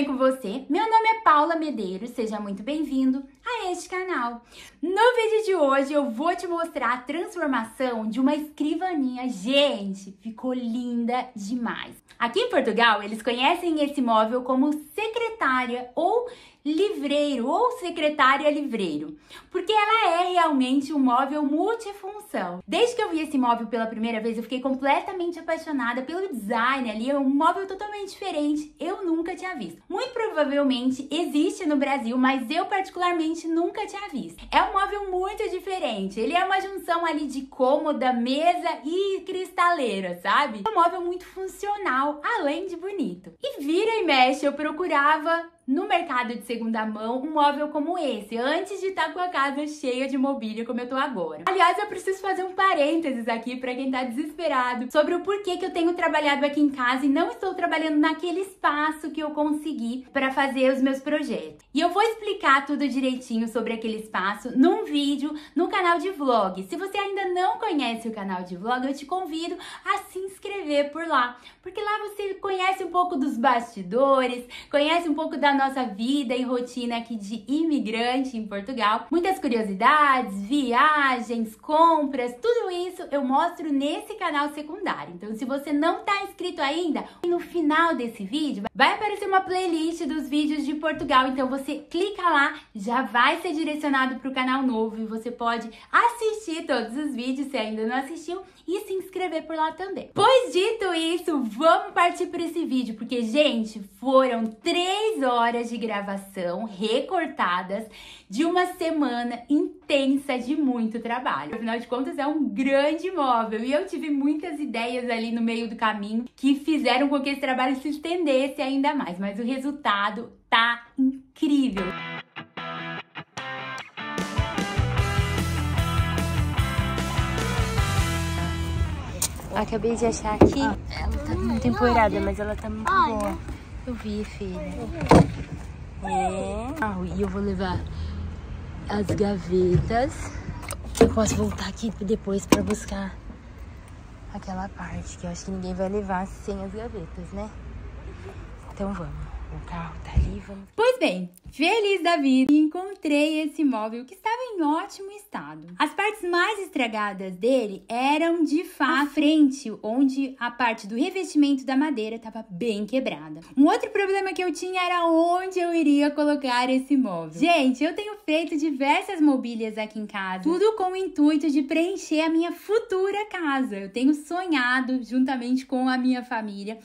bem com você? Meu nome é Paula Medeiros, seja muito bem-vindo a este canal. No vídeo de hoje eu vou te mostrar a transformação de uma escrivaninha. Gente, ficou linda demais. Aqui em Portugal, eles conhecem esse móvel como secretária ou livreiro ou secretária é livreiro, porque ela é realmente um móvel multifunção. Desde que eu vi esse móvel pela primeira vez, eu fiquei completamente apaixonada pelo design ali, é um móvel totalmente diferente, eu nunca tinha visto. Muito provavelmente existe no Brasil, mas eu particularmente nunca tinha visto. É um móvel muito diferente, ele é uma junção ali de cômoda, mesa e cristaleira, sabe? É um móvel muito funcional, além de bonito. E vira e mexe, eu procurava no mercado de segunda mão um móvel como esse, antes de estar com a casa cheia de mobília como eu tô agora. Aliás, eu preciso fazer um parênteses aqui para quem tá desesperado sobre o porquê que eu tenho trabalhado aqui em casa e não estou trabalhando naquele espaço que eu consegui para fazer os meus projetos. E eu vou explicar tudo direitinho sobre aquele espaço num vídeo no canal de vlog. Se você ainda não conhece o canal de vlog, eu te convido a se inscrever por lá, porque lá você conhece um pouco dos bastidores, conhece um pouco da nossa vida e rotina aqui de imigrante em Portugal. Muitas curiosidades, viagens, compras, tudo isso eu mostro nesse canal secundário. Então, se você não está inscrito ainda, no final desse vídeo vai aparecer uma playlist dos vídeos de Portugal. Então, você clica lá, já vai ser direcionado para o canal novo e você pode assistir todos os vídeos se ainda não assistiu e se inscrever por lá também. Pois dito isso, vamos partir para esse vídeo, porque, gente, foram três horas horas de gravação recortadas de uma semana intensa de muito trabalho. Afinal de contas, é um grande imóvel e eu tive muitas ideias ali no meio do caminho que fizeram com que esse trabalho se estendesse ainda mais, mas o resultado tá incrível. Acabei de achar aqui. Ela tá temporada, mas ela tá muito boa. Eu vi, filha. É. Ah, e eu vou levar as gavetas. Eu posso voltar aqui depois pra buscar aquela parte que eu acho que ninguém vai levar sem as gavetas, né? Então vamos. O carro tá ali, vamos. Pois bem, feliz da vida, encontrei esse móvel que estava em ótimo estado. As partes mais estragadas dele eram de fato a frente, onde a parte do revestimento da madeira estava bem quebrada. Um outro problema que eu tinha era onde eu iria colocar esse móvel. Gente, eu tenho feito diversas mobílias aqui em casa, tudo com o intuito de preencher a minha futura casa. Eu tenho sonhado juntamente com a minha família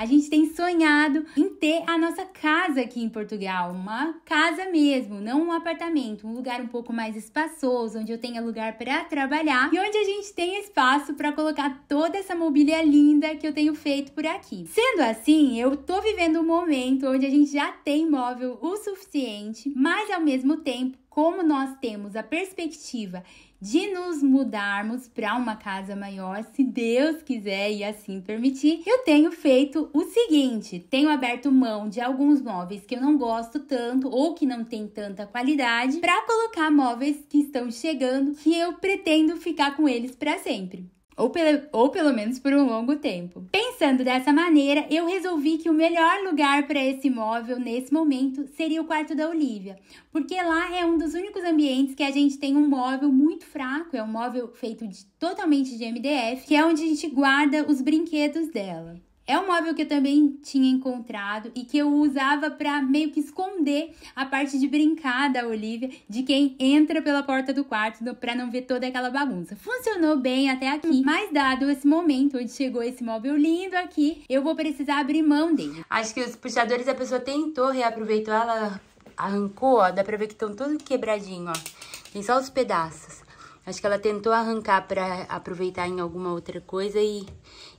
a gente tem sonhado em ter a nossa casa aqui em Portugal, uma casa mesmo, não um apartamento, um lugar um pouco mais espaçoso, onde eu tenha lugar para trabalhar e onde a gente tenha espaço para colocar toda essa mobília linda que eu tenho feito por aqui. Sendo assim, eu tô vivendo um momento onde a gente já tem móvel o suficiente, mas ao mesmo tempo como nós temos a perspectiva de nos mudarmos para uma casa maior, se Deus quiser e assim permitir, eu tenho feito o seguinte: tenho aberto mão de alguns móveis que eu não gosto tanto ou que não tem tanta qualidade para colocar móveis que estão chegando que eu pretendo ficar com eles para sempre ou, pela, ou pelo menos por um longo tempo. Pensando dessa maneira, eu resolvi que o melhor lugar para esse imóvel nesse momento seria o quarto da Olivia, porque lá é um dos únicos ambientes que a gente tem um móvel muito fraco, é um móvel feito de, totalmente de MDF, que é onde a gente guarda os brinquedos dela. É um móvel que eu também tinha encontrado e que eu usava para meio que esconder a parte de brincar da Olivia, de quem entra pela porta do quarto para não ver toda aquela bagunça. Funcionou bem até aqui, uhum. mas dado esse momento onde chegou esse móvel lindo aqui, eu vou precisar abrir mão dele. Acho que os puxadores a pessoa tentou, reaproveitar, ela arrancou, ó, dá pra ver que estão todos quebradinhos. ó. Tem só os pedaços. Acho que ela tentou arrancar para aproveitar em alguma outra coisa e,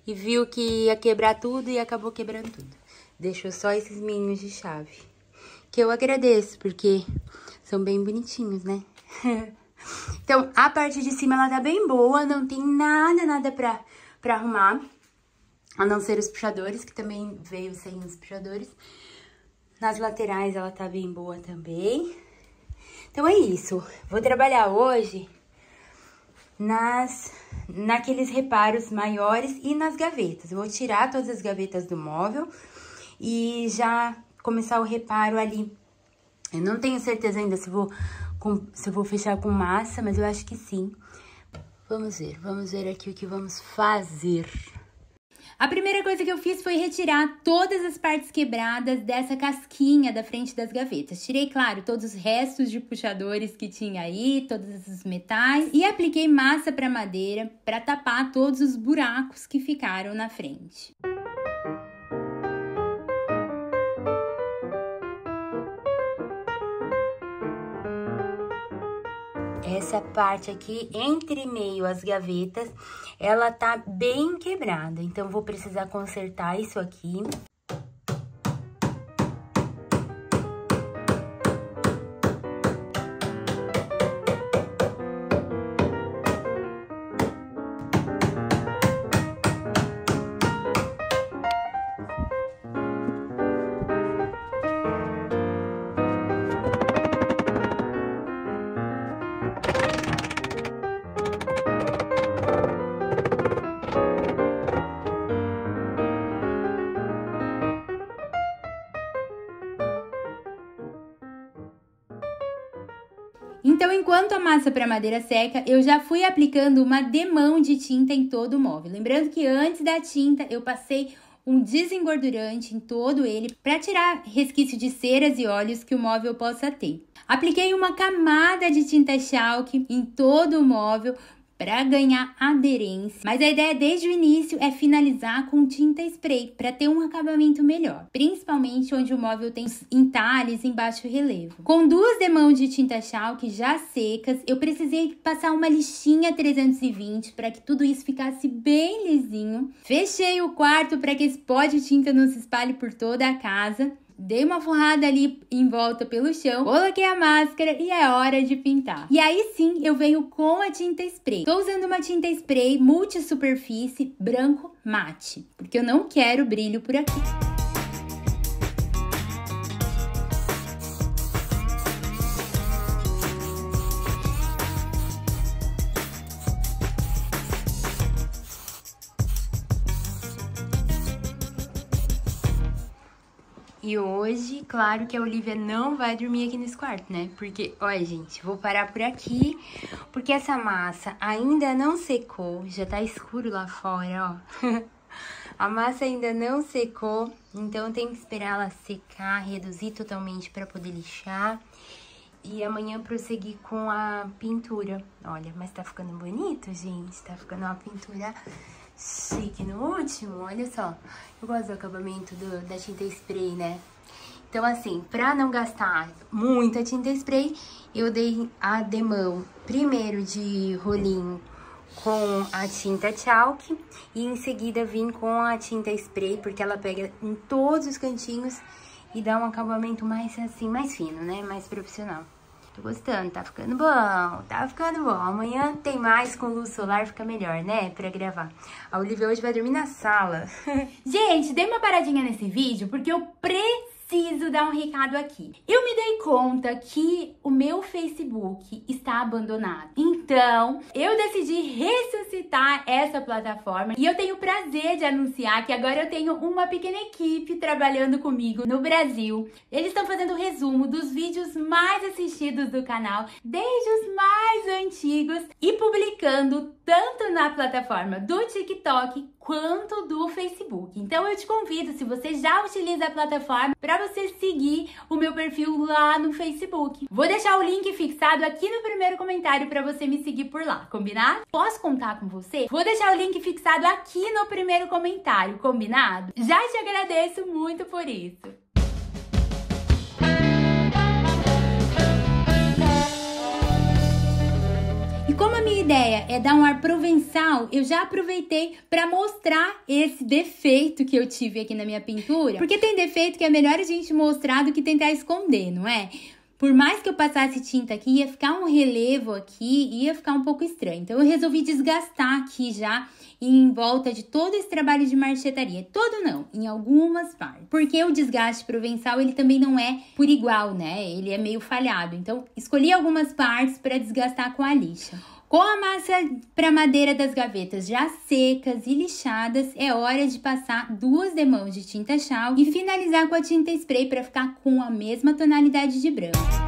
e viu que ia quebrar tudo e acabou quebrando tudo. Deixou só esses meninos de chave. Que eu agradeço, porque são bem bonitinhos, né? então, a parte de cima ela tá bem boa, não tem nada, nada pra, pra arrumar. A não ser os puxadores, que também veio sem os puxadores. Nas laterais ela tá bem boa também. Então é isso. Vou trabalhar hoje nas naqueles reparos maiores e nas gavetas. Eu vou tirar todas as gavetas do móvel e já começar o reparo ali. Eu não tenho certeza ainda se vou com, se vou fechar com massa, mas eu acho que sim. Vamos ver, vamos ver aqui o que vamos fazer. A primeira coisa que eu fiz foi retirar todas as partes quebradas dessa casquinha da frente das gavetas. Tirei, claro, todos os restos de puxadores que tinha aí, todos os metais e apliquei massa para madeira para tapar todos os buracos que ficaram na frente. essa parte aqui, entre meio as gavetas, ela tá bem quebrada. Então, vou precisar consertar isso aqui. massa para madeira seca, eu já fui aplicando uma demão de tinta em todo o móvel. Lembrando que antes da tinta eu passei um desengordurante em todo ele para tirar resquício de ceras e óleos que o móvel possa ter. Apliquei uma camada de tinta chalk em todo o móvel para ganhar aderência. Mas a ideia desde o início é finalizar com tinta spray para ter um acabamento melhor, principalmente onde o móvel tem entalhes em baixo relevo. Com duas demãos de tinta chalk já secas, eu precisei passar uma lixinha 320 para que tudo isso ficasse bem lisinho. Fechei o quarto para que esse pó de tinta não se espalhe por toda a casa dei uma forrada ali em volta pelo chão, coloquei a máscara e é hora de pintar. E aí sim eu venho com a tinta spray. Tô usando uma tinta spray multi superfície branco mate, porque eu não quero brilho por aqui. E hoje, claro que a Olivia não vai dormir aqui nesse quarto, né? Porque, olha, gente, vou parar por aqui, porque essa massa ainda não secou, já tá escuro lá fora, ó. a massa ainda não secou, então tem que esperar ela secar, reduzir totalmente para poder lixar. E amanhã prosseguir com a pintura. Olha, mas tá ficando bonito, gente. Tá ficando uma pintura Chique, no último, olha só. Eu gosto do acabamento do, da tinta spray, né? Então, assim, pra não gastar muita tinta spray, eu dei a demão primeiro de rolinho com a tinta chalk e em seguida vim com a tinta spray, porque ela pega em todos os cantinhos e dá um acabamento mais assim, mais fino, né? Mais profissional. Tô gostando, tá ficando bom, tá ficando bom. Amanhã tem mais com luz solar, fica melhor, né? Pra gravar. A Olivia hoje vai dormir na sala. Gente, dei uma paradinha nesse vídeo porque eu preciso preciso dar um recado aqui. Eu me dei conta que o meu Facebook está abandonado. Então, eu decidi ressuscitar essa plataforma e eu tenho o prazer de anunciar que agora eu tenho uma pequena equipe trabalhando comigo no Brasil. Eles estão fazendo resumo dos vídeos mais assistidos do canal, desde os mais antigos e publicando tanto na plataforma do TikTok quanto do Facebook. Então eu te convido, se você já utiliza a plataforma, para você seguir o meu perfil lá no Facebook. Vou deixar o link fixado aqui no primeiro comentário para você me seguir por lá, combinado? Posso contar com você? Vou deixar o link fixado aqui no primeiro comentário, combinado? Já te agradeço muito por isso. ideia é dar um ar provençal, eu já aproveitei para mostrar esse defeito que eu tive aqui na minha pintura. Porque tem defeito que é melhor a gente mostrar do que tentar esconder, não é? Por mais que eu passasse tinta aqui, ia ficar um relevo aqui, ia ficar um pouco estranho. Então, eu resolvi desgastar aqui já em volta de todo esse trabalho de marchetaria. Todo não, em algumas partes. Porque o desgaste provençal, ele também não é por igual, né? Ele é meio falhado. Então, escolhi algumas partes para desgastar com a lixa. Com a massa para madeira das gavetas já secas e lixadas, é hora de passar duas demãos de tinta chal e finalizar com a tinta spray para ficar com a mesma tonalidade de branco.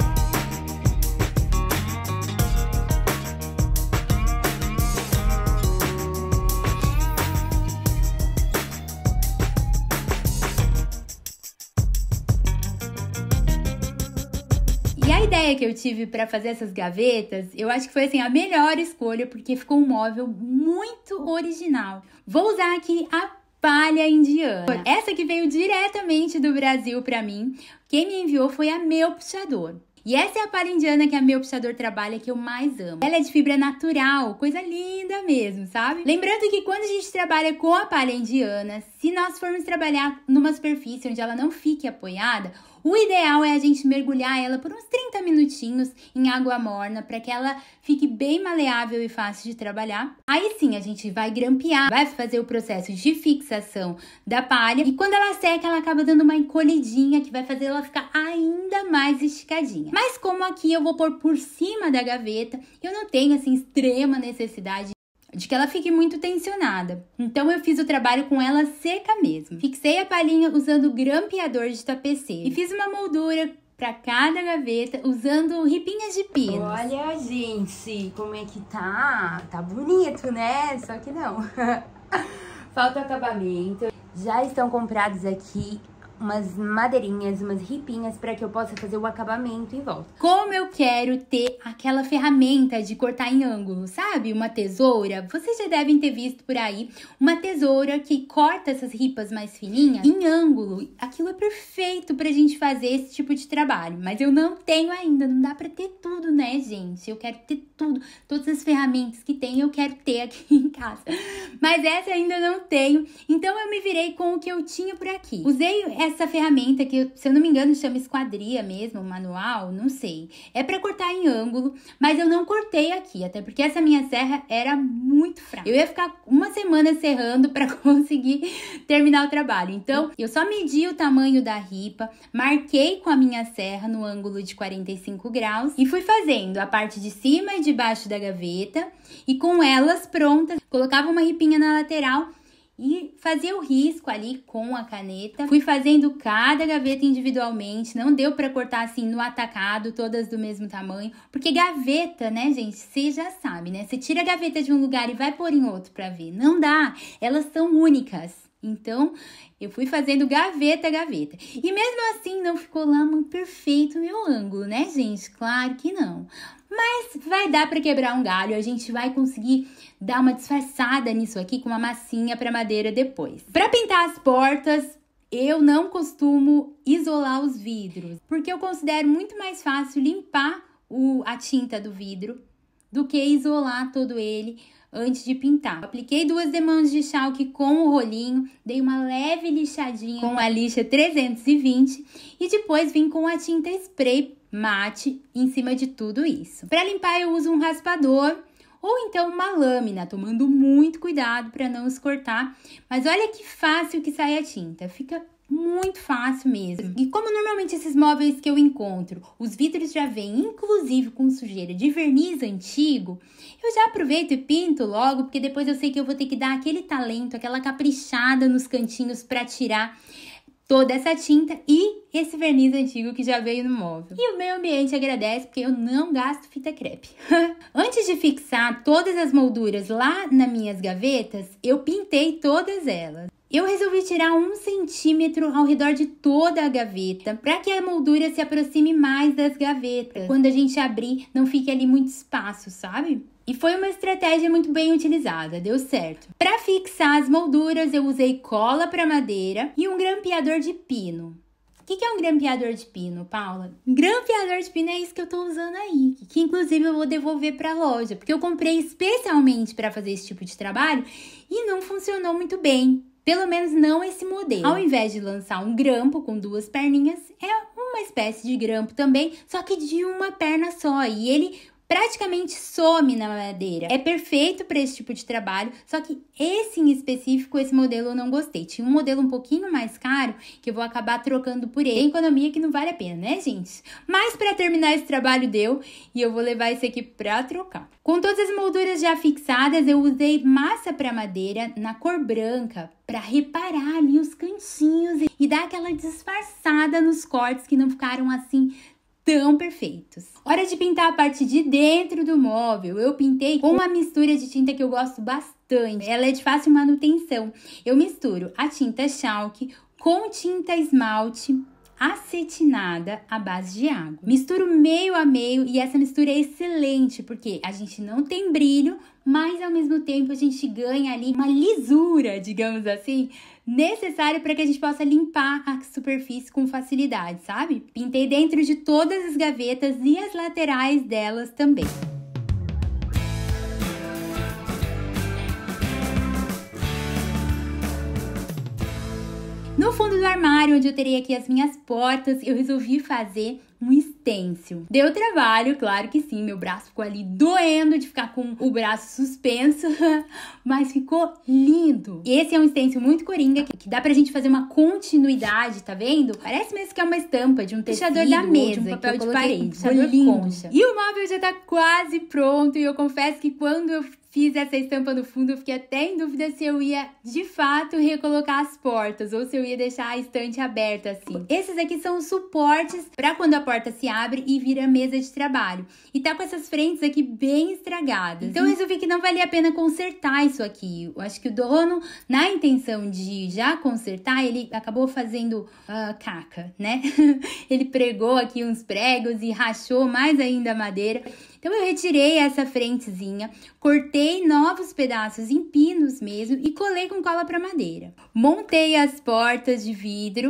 que eu tive para fazer essas gavetas, eu acho que foi assim a melhor escolha porque ficou um móvel muito original. Vou usar aqui a palha indiana. Essa que veio diretamente do Brasil para mim. Quem me enviou foi a meu puxador. E essa é a palha indiana que a meu puxador trabalha que eu mais amo. Ela é de fibra natural, coisa linda mesmo, sabe? Lembrando que quando a gente trabalha com a palha indiana, se nós formos trabalhar numa superfície onde ela não fique apoiada, o ideal é a gente mergulhar ela por uns 30 minutinhos em água morna para que ela fique bem maleável e fácil de trabalhar. Aí sim a gente vai grampear, vai fazer o processo de fixação da palha e quando ela seca ela acaba dando uma encolhidinha que vai fazer ela ficar ainda mais esticadinha. Mas como aqui eu vou pôr por cima da gaveta, eu não tenho assim extrema necessidade de que ela fique muito tensionada. Então eu fiz o trabalho com ela seca mesmo. Fixei a palhinha usando grampeador de tapeceiro e fiz uma moldura para cada gaveta usando ripinhas de pinos. Olha, gente, como é que tá? Tá bonito, né? Só que não. Falta o acabamento. Já estão comprados aqui umas madeirinhas, umas ripinhas para que eu possa fazer o acabamento em volta. Como eu quero ter aquela ferramenta de cortar em ângulo, sabe? Uma tesoura. Vocês já devem ter visto por aí uma tesoura que corta essas ripas mais fininhas em ângulo. Aquilo é perfeito pra gente fazer esse tipo de trabalho, mas eu não tenho ainda, não dá para ter tudo, né, gente? Eu quero ter tudo, todas as ferramentas que tem, eu quero ter aqui em casa. Mas essa ainda não tenho, então eu me virei com o que eu tinha por aqui. Usei essa essa ferramenta que, se eu não me engano, chama esquadria mesmo, manual, não sei. É para cortar em ângulo, mas eu não cortei aqui, até porque essa minha serra era muito fraca. Eu ia ficar uma semana serrando para conseguir terminar o trabalho. Então, eu só medi o tamanho da ripa, marquei com a minha serra no ângulo de 45 graus e fui fazendo a parte de cima e de baixo da gaveta e com elas prontas, colocava uma ripinha na lateral e fazia o risco ali com a caneta. Fui fazendo cada gaveta individualmente, não deu para cortar assim no atacado, todas do mesmo tamanho, porque gaveta, né, gente, você já sabe, né? Você tira a gaveta de um lugar e vai pôr em outro para ver. Não dá, elas são únicas. Então, eu fui fazendo gaveta a gaveta. E mesmo assim, não ficou lá muito perfeito o meu ângulo, né, gente? Claro que não. Mas vai dar para quebrar um galho, a gente vai conseguir dar uma disfarçada nisso aqui com uma massinha para madeira depois. Para pintar as portas, eu não costumo isolar os vidros, porque eu considero muito mais fácil limpar o, a tinta do vidro do que isolar todo ele antes de pintar. Apliquei duas demãos de chalk com o rolinho, dei uma leve lixadinha com a lixa 320 e depois vim com a tinta spray mate em cima de tudo isso. Para limpar, eu uso um raspador ou então uma lâmina, tomando muito cuidado para não escortar. Mas olha que fácil que sai a tinta, fica muito fácil mesmo. E como normalmente esses móveis que eu encontro, os vidros já vêm inclusive com sujeira de verniz antigo, eu já aproveito e pinto logo, porque depois eu sei que eu vou ter que dar aquele talento, aquela caprichada nos cantinhos para tirar toda essa tinta e esse verniz antigo que já veio no móvel. E o meio ambiente agradece porque eu não gasto fita crepe. Antes de fixar todas as molduras lá nas minhas gavetas, eu pintei todas elas. Eu resolvi tirar um centímetro ao redor de toda a gaveta para que a moldura se aproxime mais das gavetas. Quando a gente abrir, não fique ali muito espaço, sabe? E foi uma estratégia muito bem utilizada, deu certo. Para fixar as molduras, eu usei cola para madeira e um grampeador de pino. O que, que, é um grampeador de pino, Paula? Grampeador de pino é isso que eu tô usando aí, que inclusive eu vou devolver para a loja, porque eu comprei especialmente para fazer esse tipo de trabalho e não funcionou muito bem. Pelo menos não esse modelo. Ao invés de lançar um grampo com duas perninhas, é uma espécie de grampo também, só que de uma perna só. E ele praticamente some na madeira. É perfeito para esse tipo de trabalho, só que esse em específico, esse modelo eu não gostei. Tinha um modelo um pouquinho mais caro que eu vou acabar trocando por ele. Tem economia que não vale a pena, né, gente? Mas para terminar esse trabalho deu e eu vou levar esse aqui para trocar. Com todas as molduras já fixadas, eu usei massa para madeira na cor branca para reparar ali os cantinhos e dar aquela disfarçada nos cortes que não ficaram assim tão perfeitos. Hora de pintar a parte de dentro do móvel. Eu pintei com uma mistura de tinta que eu gosto bastante. Ela é de fácil manutenção. Eu misturo a tinta chalk com tinta esmalte acetinada à base de água. Misturo meio a meio e essa mistura é excelente porque a gente não tem brilho, mas ao mesmo tempo a gente ganha ali uma lisura, digamos assim, necessária para que a gente possa limpar a superfície com facilidade, sabe? Pintei dentro de todas as gavetas e as laterais delas também. No fundo do armário, onde eu terei aqui as minhas portas, eu resolvi fazer um stencil. Deu trabalho, claro que sim, meu braço ficou ali doendo de ficar com o braço suspenso, mas ficou lindo. Esse é um stencil muito coringa, que dá pra gente fazer uma continuidade, tá vendo? Parece mesmo que é uma estampa de um tecido da mesa, de um papel de parede, um lindo. E o móvel já tá quase pronto, e eu confesso que quando eu fiz essa estampa no fundo, fiquei até em dúvida se eu ia de fato recolocar as portas ou se eu ia deixar a estante aberta assim. Esses aqui são os suportes para quando a porta se abre e vira mesa de trabalho. E tá com essas frentes aqui bem estragadas. Então uhum. eu resolvi que não valia a pena consertar isso aqui. Eu acho que o dono, na intenção de já consertar, ele acabou fazendo uh, caca, né? ele pregou aqui uns pregos e rachou mais ainda a madeira. Então eu retirei essa frentezinha, cortei novos pedaços em pinos mesmo e colei com cola para madeira. Montei as portas de vidro.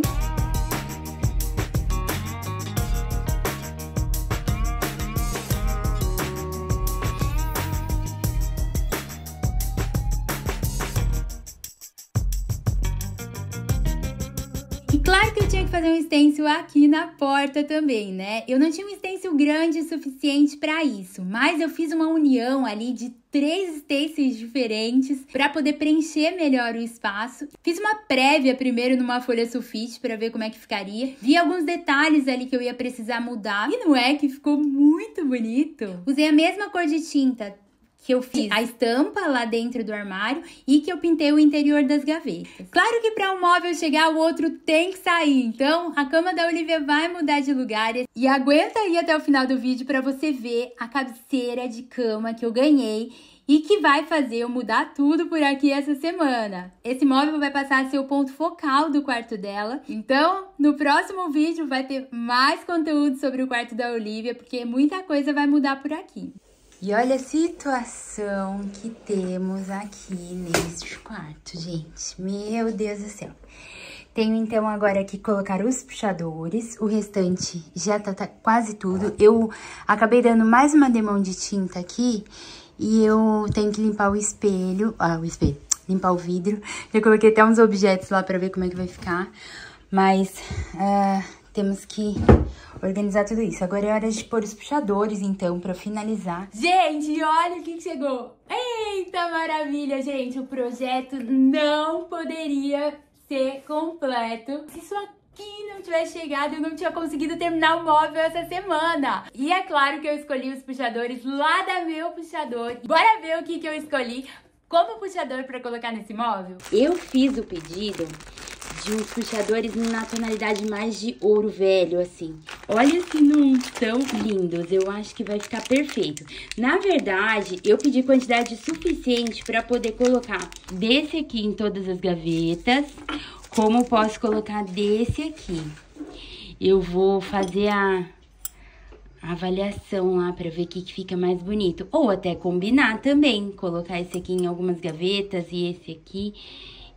fazer um stencil aqui na porta também, né? Eu não tinha um stencil grande o suficiente para isso, mas eu fiz uma união ali de três stencils diferentes para poder preencher melhor o espaço. Fiz uma prévia primeiro numa folha sulfite para ver como é que ficaria. Vi alguns detalhes ali que eu ia precisar mudar e não é que ficou muito bonito. Usei a mesma cor de tinta, que eu fiz a estampa lá dentro do armário e que eu pintei o interior das gavetas. Claro que para um móvel chegar, o outro tem que sair. Então, a cama da Olivia vai mudar de lugar e aguenta aí até o final do vídeo para você ver a cabeceira de cama que eu ganhei e que vai fazer eu mudar tudo por aqui essa semana. Esse móvel vai passar a ser o ponto focal do quarto dela. Então, no próximo vídeo vai ter mais conteúdo sobre o quarto da Olivia, porque muita coisa vai mudar por aqui. E olha a situação que temos aqui neste quarto, gente. Meu Deus do céu. Tenho, então, agora que colocar os puxadores. O restante já tá, tá quase tudo. Eu acabei dando mais uma demão de tinta aqui. E eu tenho que limpar o espelho. Ah, o espelho. Limpar o vidro. Já coloquei até uns objetos lá pra ver como é que vai ficar. Mas... Uh temos que organizar tudo isso. Agora é hora de pôr os puxadores, então, pra finalizar. Gente, olha o que chegou! Eita maravilha, gente! O projeto não poderia ser completo se sua que não tivesse chegado, eu não tinha conseguido terminar o móvel essa semana. E é claro que eu escolhi os puxadores lá da meu puxador. Bora ver o que, que eu escolhi como puxador para colocar nesse móvel? Eu fiz o pedido de uns puxadores na tonalidade mais de ouro velho, assim. Olha se não estão lindos, eu acho que vai ficar perfeito. Na verdade, eu pedi quantidade suficiente para poder colocar desse aqui em todas as gavetas, como posso colocar desse aqui. Eu vou fazer a a avaliação lá para ver o que, que fica mais bonito. Ou até combinar também, colocar esse aqui em algumas gavetas e esse aqui.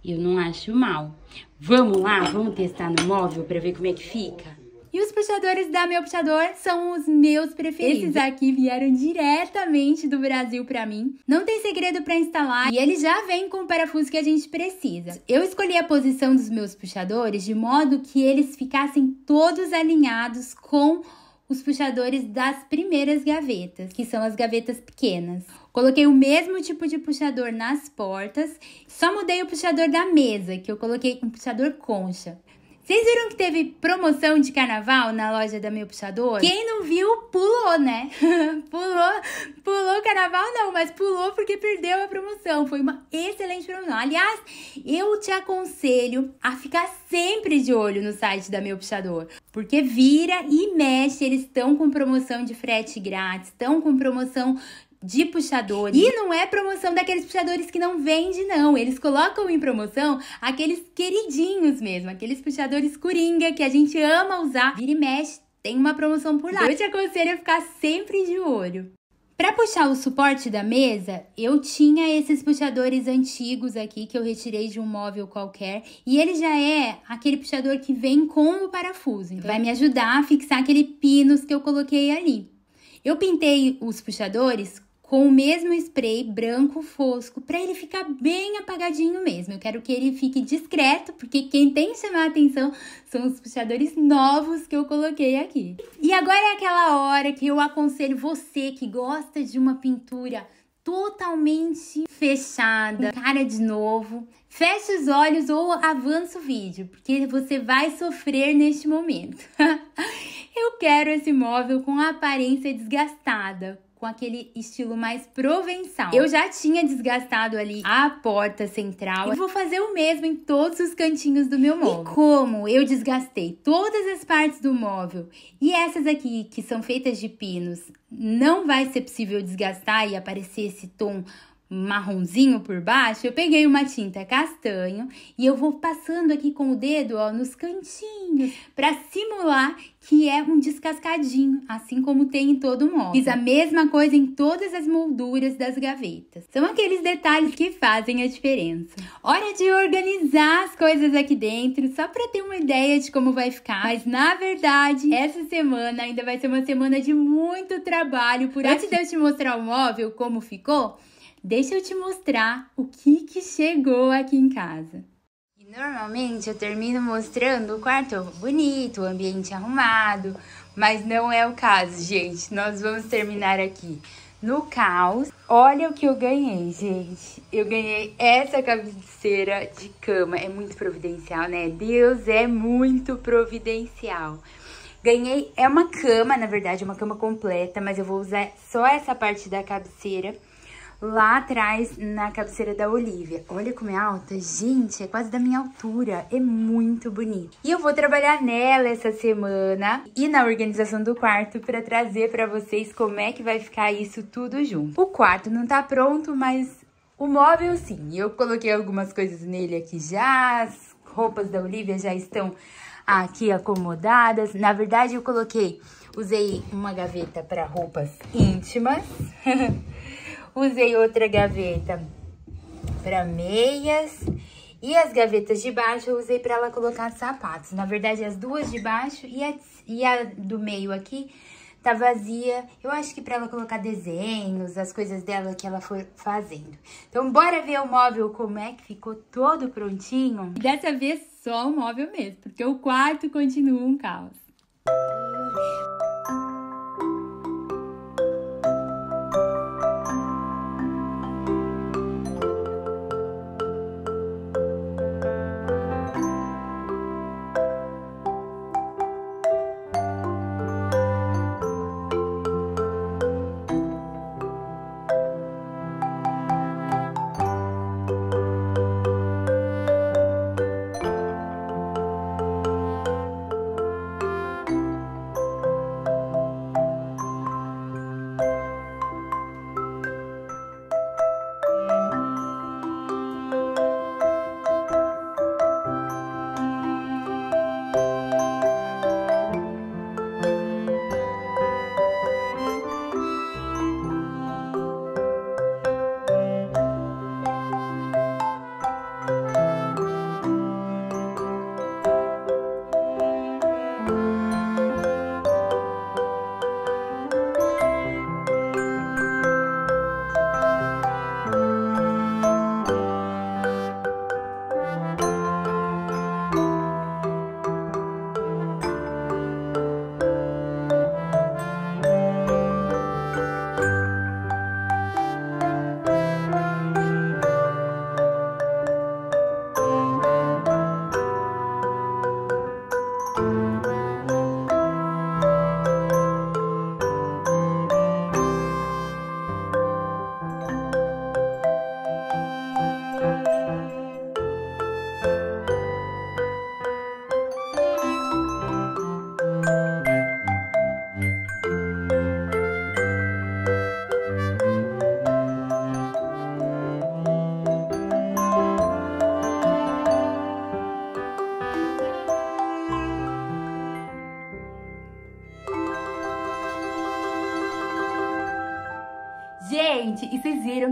Eu não acho mal. Vamos lá, vamos testar no móvel para ver como é que fica? E os puxadores da Meu Puxador são os meus preferidos. Esses aqui vieram diretamente do Brasil para mim. Não tem segredo para instalar e eles já vêm com o parafuso que a gente precisa. Eu escolhi a posição dos meus puxadores de modo que eles ficassem todos alinhados com os puxadores das primeiras gavetas, que são as gavetas pequenas. Coloquei o mesmo tipo de puxador nas portas, só mudei o puxador da mesa, que eu coloquei um puxador concha. Vocês viram que teve promoção de carnaval na loja da Meu Puxador? Quem não viu, pulou, né? pulou, pulou carnaval não, mas pulou porque perdeu a promoção. Foi uma excelente promoção. Aliás, eu te aconselho a ficar sempre de olho no site da Meu Puxador, porque vira e mexe, eles estão com promoção de frete grátis, estão com promoção de puxadores. E não é promoção daqueles puxadores que não vende, não. Eles colocam em promoção aqueles queridinhos mesmo, aqueles puxadores coringa que a gente ama usar. Vira e mexe, tem uma promoção por lá. Então eu te aconselho a ficar sempre de olho. Para puxar o suporte da mesa, eu tinha esses puxadores antigos aqui que eu retirei de um móvel qualquer e ele já é aquele puxador que vem com o parafuso. Então vai me ajudar a fixar aquele pinos que eu coloquei ali. Eu pintei os puxadores com o mesmo spray branco fosco, para ele ficar bem apagadinho mesmo. Eu quero que ele fique discreto, porque quem tem que chamar atenção são os puxadores novos que eu coloquei aqui. E agora é aquela hora que eu aconselho você que gosta de uma pintura totalmente fechada, cara de novo. Feche os olhos ou avança o vídeo, porque você vai sofrer neste momento. eu quero esse móvel com a aparência desgastada, com aquele estilo mais provençal. Eu já tinha desgastado ali a porta central e vou fazer o mesmo em todos os cantinhos do meu móvel. E como eu desgastei todas as partes do móvel e essas aqui que são feitas de pinos, não vai ser possível desgastar e aparecer esse tom marronzinho por baixo, eu peguei uma tinta castanho e eu vou passando aqui com o dedo, ó, nos cantinhos, para simular que é um descascadinho, assim como tem em todo móvel. Fiz a mesma coisa em todas as molduras das gavetas. São aqueles detalhes que fazem a diferença. Hora de organizar as coisas aqui dentro, só para ter uma ideia de como vai ficar. Mas na verdade, essa semana ainda vai ser uma semana de muito trabalho. Por antes de eu te mostrar o móvel como ficou, Deixa eu te mostrar o que, que chegou aqui em casa. Normalmente eu termino mostrando o quarto bonito, o ambiente arrumado, mas não é o caso, gente. Nós vamos terminar aqui no caos. Olha o que eu ganhei, gente. Eu ganhei essa cabeceira de cama. É muito providencial, né? Deus é muito providencial. Ganhei, é uma cama, na verdade, é uma cama completa, mas eu vou usar só essa parte da cabeceira lá atrás na cabeceira da Olivia. Olha como é alta, gente, é quase da minha altura, é muito bonito. E eu vou trabalhar nela essa semana e na organização do quarto para trazer para vocês como é que vai ficar isso tudo junto. O quarto não tá pronto, mas o móvel sim. Eu coloquei algumas coisas nele aqui já, as roupas da Olivia já estão aqui acomodadas. Na verdade, eu coloquei, usei uma gaveta para roupas íntimas. Usei outra gaveta para meias. E as gavetas de baixo eu usei para ela colocar sapatos. Na verdade, as duas de baixo e a, e a do meio aqui tá vazia. Eu acho que para ela colocar desenhos, as coisas dela que ela for fazendo. Então, bora ver o móvel como é que ficou todo prontinho. Dessa vez, só o móvel mesmo, porque o quarto continua um caos.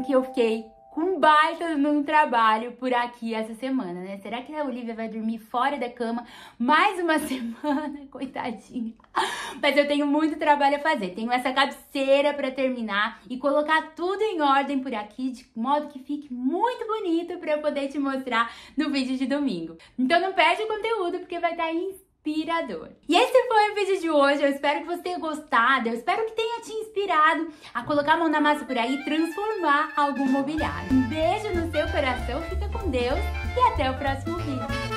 que eu fiquei com baita num trabalho por aqui essa semana, né? Será que a Olivia vai dormir fora da cama mais uma semana? Coitadinha. Mas eu tenho muito trabalho a fazer. Tenho essa cabeceira para terminar e colocar tudo em ordem por aqui, de modo que fique muito bonito para eu poder te mostrar no vídeo de domingo. Então não perde o conteúdo, porque vai estar tá aí inspirador. E esse foi o vídeo de hoje. Eu espero que você tenha gostado. Eu espero que tenha te inspirado a colocar a mão na massa por aí e transformar algum mobiliário. Um beijo no seu coração, fica com Deus e até o próximo vídeo.